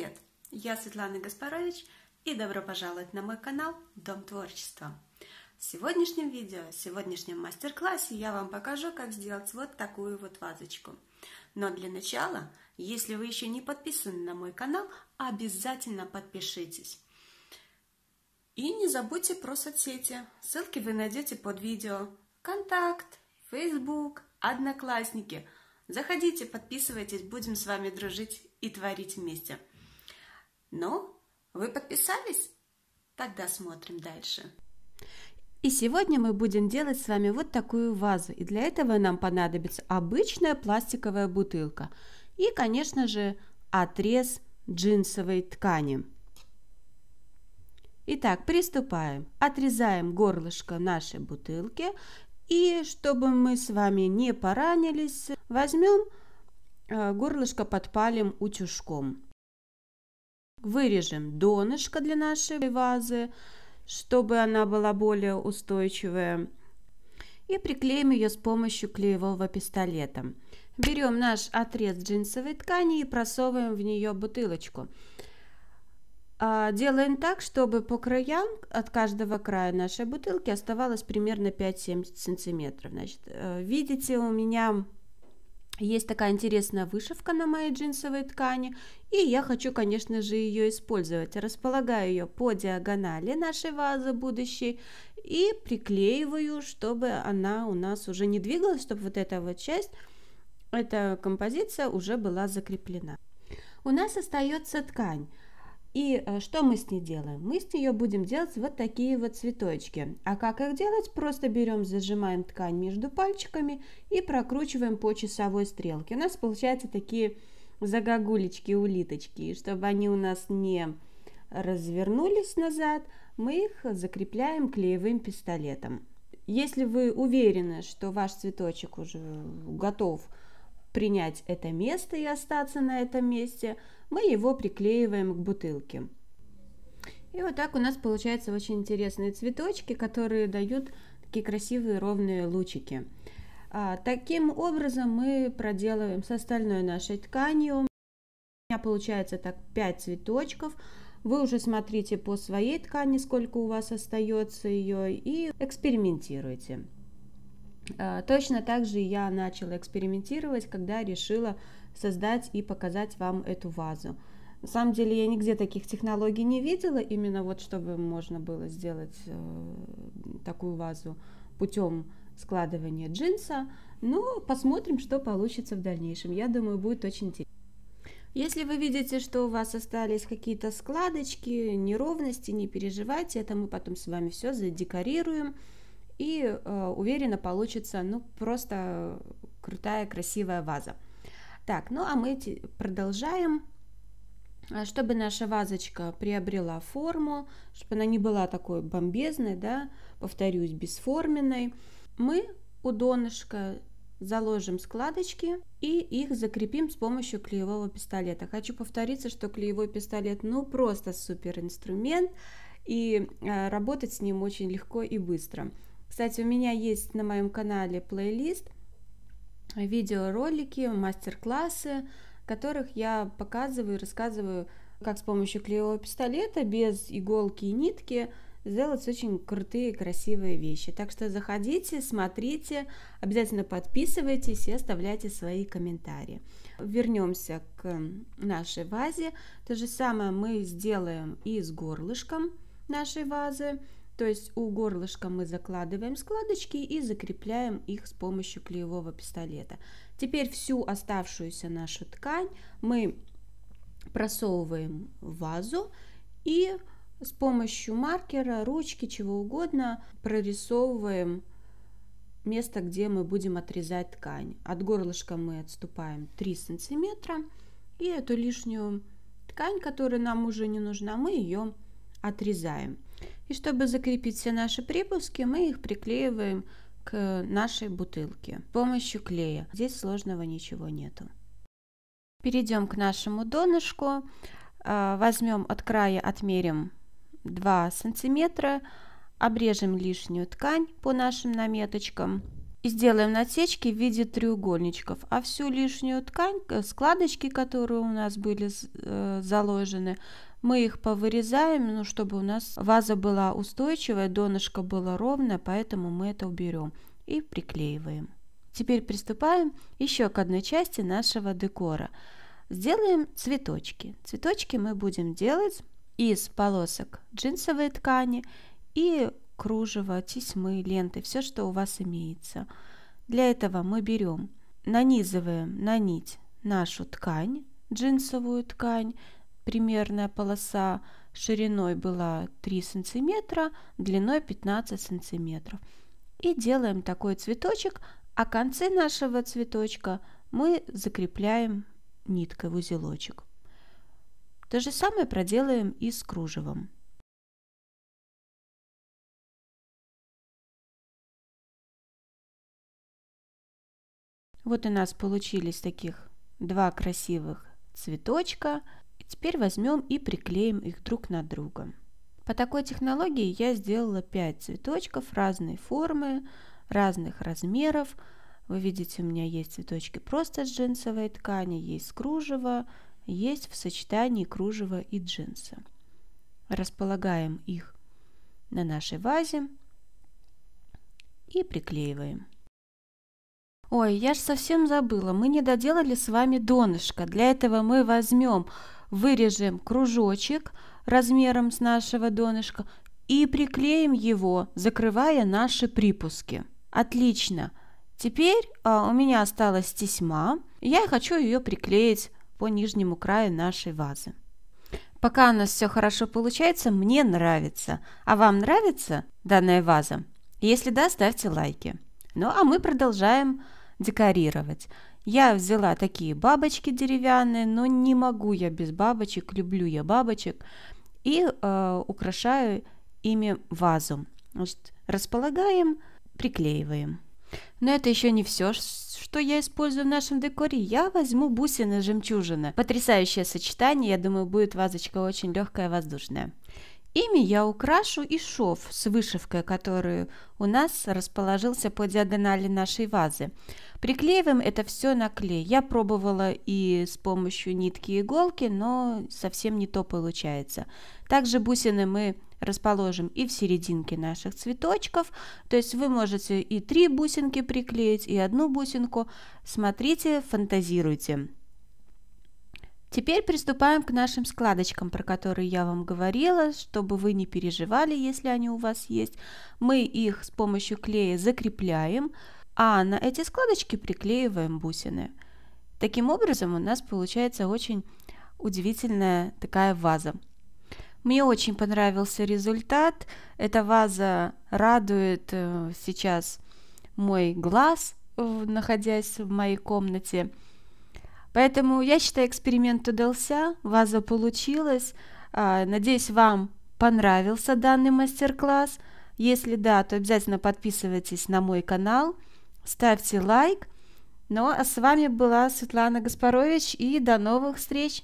Привет! Я Светлана Гаспарович и добро пожаловать на мой канал Дом творчества. В сегодняшнем видео, в сегодняшнем мастер-классе я вам покажу, как сделать вот такую вот вазочку. Но для начала, если вы еще не подписаны на мой канал, обязательно подпишитесь. И не забудьте про соцсети. Ссылки вы найдете под видео. Контакт, Facebook, Одноклассники. Заходите, подписывайтесь, будем с вами дружить и творить вместе. Ну, вы подписались? Тогда смотрим дальше. И сегодня мы будем делать с вами вот такую вазу. И для этого нам понадобится обычная пластиковая бутылка. И, конечно же, отрез джинсовой ткани. Итак, приступаем. Отрезаем горлышко нашей бутылки. И чтобы мы с вами не поранились, возьмем э, горлышко подпалим утюжком. Вырежем донышко для нашей вазы, чтобы она была более устойчивая. И приклеим ее с помощью клеевого пистолета. Берем наш отрез джинсовой ткани и просовываем в нее бутылочку. А, делаем так, чтобы по краям от каждого края нашей бутылки оставалось примерно 5-7 сантиметров. Значит, э, видите, у меня есть такая интересная вышивка на моей джинсовой ткани, и я хочу, конечно же, ее использовать. Располагаю ее по диагонали нашей вазы будущей и приклеиваю, чтобы она у нас уже не двигалась, чтобы вот эта вот часть, эта композиция уже была закреплена. У нас остается ткань. И э, что мы с ней делаем? Мы с нее будем делать вот такие вот цветочки. А как их делать? Просто берем, зажимаем ткань между пальчиками и прокручиваем по часовой стрелке. У нас получаются такие загогулечки, улиточки. И чтобы они у нас не развернулись назад, мы их закрепляем клеевым пистолетом. Если вы уверены, что ваш цветочек уже готов принять это место и остаться на этом месте, мы его приклеиваем к бутылке. И вот так у нас получаются очень интересные цветочки, которые дают такие красивые ровные лучики. А, таким образом мы проделываем с остальной нашей тканью. У меня получается так 5 цветочков. Вы уже смотрите по своей ткани, сколько у вас остается ее и экспериментируйте. А, точно так же я начала экспериментировать, когда решила создать и показать вам эту вазу. На самом деле я нигде таких технологий не видела, именно вот чтобы можно было сделать э, такую вазу путем складывания джинса. Но посмотрим, что получится в дальнейшем. Я думаю, будет очень интересно. Если вы видите, что у вас остались какие-то складочки, неровности, не переживайте, это мы потом с вами все задекорируем и э, уверенно получится, ну, просто крутая, красивая ваза. Так, ну а мы продолжаем. А, чтобы наша вазочка приобрела форму, чтобы она не была такой бомбезной, да, повторюсь, бесформенной, мы у донышка заложим складочки и их закрепим с помощью клеевого пистолета. Хочу повториться, что клеевой пистолет ну просто супер инструмент и э, работать с ним очень легко и быстро. Кстати, у меня есть на моем канале плейлист, видеоролики, мастер-классы, в которых я показываю рассказываю, как с помощью клеевого пистолета без иголки и нитки сделать очень крутые, красивые вещи. Так что заходите, смотрите, обязательно подписывайтесь и оставляйте свои комментарии. Вернемся к нашей вазе. То же самое мы сделаем и с горлышком нашей вазы. То есть у горлышка мы закладываем складочки и закрепляем их с помощью клеевого пистолета. Теперь всю оставшуюся нашу ткань мы просовываем в вазу и с помощью маркера, ручки, чего угодно прорисовываем место, где мы будем отрезать ткань. От горлышка мы отступаем 3 сантиметра и эту лишнюю ткань, которая нам уже не нужна, мы ее отрезаем. И чтобы закрепить все наши припуски, мы их приклеиваем к нашей бутылке с помощью клея. Здесь сложного ничего нету. Перейдем к нашему донышку. А, возьмем от края, отмерим 2 сантиметра, обрежем лишнюю ткань по нашим наметочкам и сделаем насечки в виде треугольничков, а всю лишнюю ткань, э, складочки, которые у нас были э, заложены, мы их повырезаем, ну, чтобы у нас ваза была устойчивая, донышко было ровное, поэтому мы это уберем и приклеиваем. Теперь приступаем еще к одной части нашего декора. Сделаем цветочки. Цветочки мы будем делать из полосок джинсовой ткани и кружево, тесьмы, ленты, все, что у вас имеется. Для этого мы берем, нанизываем на нить нашу ткань, джинсовую ткань, примерная полоса шириной была 3 сантиметра, длиной 15 сантиметров. И делаем такой цветочек, а концы нашего цветочка мы закрепляем ниткой в узелочек. То же самое проделаем и с кружевом. Вот у нас получились таких два красивых цветочка. теперь возьмем и приклеим их друг на друга. По такой технологии я сделала 5 цветочков разной формы, разных размеров. Вы видите, у меня есть цветочки просто с джинсовой ткани, есть с кружева, есть в сочетании кружева и джинса. Располагаем их на нашей вазе и приклеиваем. «Ой, я ж совсем забыла, мы не доделали с вами донышко. Для этого мы возьмем, вырежем кружочек размером с нашего донышка и приклеим его, закрывая наши припуски». «Отлично! Теперь а, у меня осталась тесьма, я хочу ее приклеить по нижнему краю нашей вазы». Пока у нас все хорошо получается, мне нравится. А вам нравится данная ваза? Если да, ставьте лайки. Ну а мы продолжаем декорировать. Я взяла такие бабочки деревянные, но не могу я без бабочек, люблю я бабочек, и э, украшаю ими вазу. Значит, располагаем, приклеиваем. Но это еще не все, что я использую в нашем декоре. Я возьму бусины жемчужины. Потрясающее сочетание, я думаю, будет вазочка очень легкая воздушная. Ими я украшу и шов с вышивкой, которую у нас расположился по диагонали нашей вазы. Приклеиваем это все на клей. Я пробовала и с помощью нитки и иголки, но совсем не то получается. Также бусины мы расположим и в серединке наших цветочков. То есть вы можете и три бусинки приклеить, и одну бусинку. Смотрите, фантазируйте. Теперь приступаем к нашим складочкам, про которые я вам говорила, чтобы вы не переживали, если они у вас есть. Мы их с помощью клея закрепляем, а на эти складочки приклеиваем бусины. Таким образом у нас получается очень удивительная такая ваза. Мне очень понравился результат. Эта ваза радует э, сейчас мой глаз, находясь в моей комнате. Поэтому я считаю, эксперимент удался, ваза получилась. А, надеюсь, вам понравился данный мастер-класс. Если да, то обязательно подписывайтесь на мой канал, ставьте лайк. Ну а с вами была Светлана Гаспарович и до новых встреч!